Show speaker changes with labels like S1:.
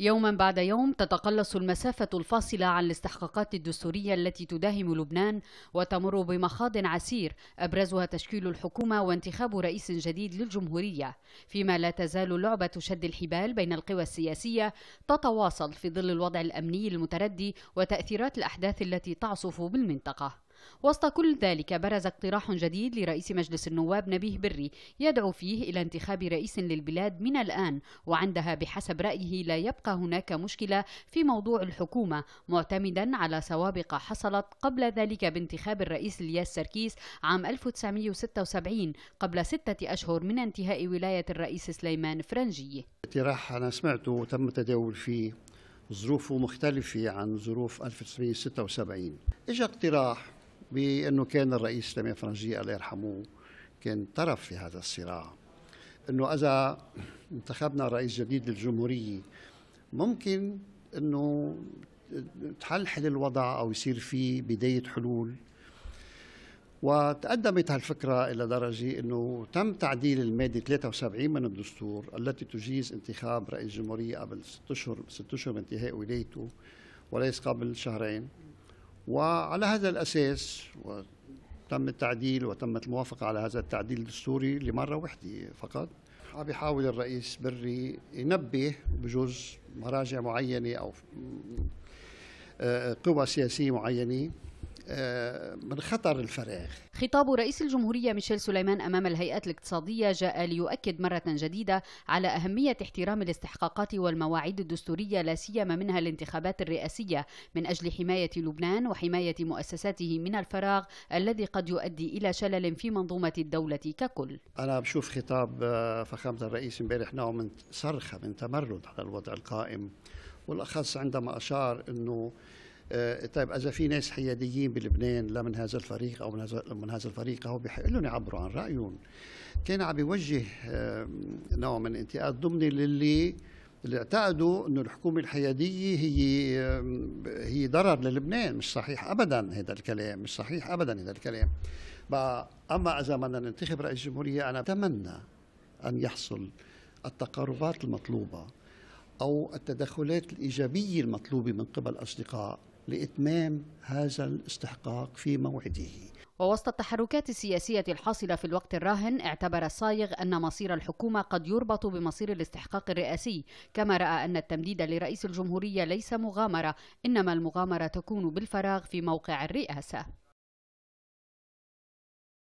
S1: يوما بعد يوم تتقلص المسافة الفاصلة عن الاستحقاقات الدستورية التي تداهم لبنان وتمر بمخاض عسير أبرزها تشكيل الحكومة وانتخاب رئيس جديد للجمهورية فيما لا تزال لعبة شد الحبال بين القوى السياسية تتواصل في ظل الوضع الأمني المتردي وتأثيرات الأحداث التي تعصف بالمنطقة وسط كل ذلك برز اقتراح جديد لرئيس مجلس النواب نبيه بري يدعو فيه إلى انتخاب رئيس للبلاد من الآن وعندها بحسب رأيه لا يبقى هناك مشكلة في موضوع الحكومة معتمدا على سوابق حصلت قبل ذلك بانتخاب الرئيس الياس سركيس عام 1976 قبل ستة أشهر من انتهاء ولاية الرئيس سليمان فرنجي
S2: اقتراح أنا سمعته وتم التداول فيه ظروفه مختلفة عن ظروف 1976 إجا اقتراح بأنه كان الرئيس سليمان فرنجية الله يرحمه كان طرف في هذا الصراع أنه إذا انتخبنا رئيس جديد للجمهورية ممكن أنه تحلحل الوضع أو يصير في بداية حلول وتقدمت هالفكرة إلى درجة أنه تم تعديل المادة 73 من الدستور التي تجيز انتخاب رئيس جمهورية قبل ست أشهر ست أشهر من انتهاء ولايته وليس قبل شهرين وعلى هذا الأساس تم التعديل وتمت الموافقة على هذا التعديل الدستوري لمرة واحده فقط عم يحاول الرئيس بري ينبه بجوز مراجع معينة أو آه، قوى سياسية معينة آه، من خطر الفراغ
S1: خطاب رئيس الجمهورية ميشيل سليمان أمام الهيئات الاقتصادية جاء ليؤكد مرة جديدة على أهمية احترام الاستحقاقات والمواعيد الدستورية لا سيما منها الانتخابات الرئاسية من أجل حماية لبنان وحماية مؤسساته من الفراغ الذي قد يؤدي إلى شلل في منظومة الدولة ككل
S2: أنا بشوف خطاب آه، فخامة الرئيس امبارح نوع من صرخة من تمرد على الوضع القائم والأخص عندما أشار أنه آه، طيب اذا في ناس حياديين بلبنان لا من هذا الفريق او من هذا من هذا الفريق هو بحق لهم يعبروا عن رايهم كان عم يوجه آه، نوع من انتقاد ضمني للي اللي اعتقدوا انه الحكومه الحياديه هي هي ضرر للبنان مش صحيح ابدا هذا الكلام مش صحيح ابدا هذا الكلام بقى اما اذا بدنا ننتخب رئيس جمهوريه انا اتمنى ان يحصل التقاربات المطلوبه او التدخلات الايجابيه المطلوبه من قبل اصدقاء لإتمام هذا الاستحقاق في موعده
S1: ووسط التحركات السياسية الحاصلة في الوقت الراهن اعتبر الصايغ أن مصير الحكومة قد يربط بمصير الاستحقاق الرئاسي كما رأى أن التمديد لرئيس الجمهورية ليس مغامرة إنما المغامرة تكون بالفراغ في موقع الرئاسة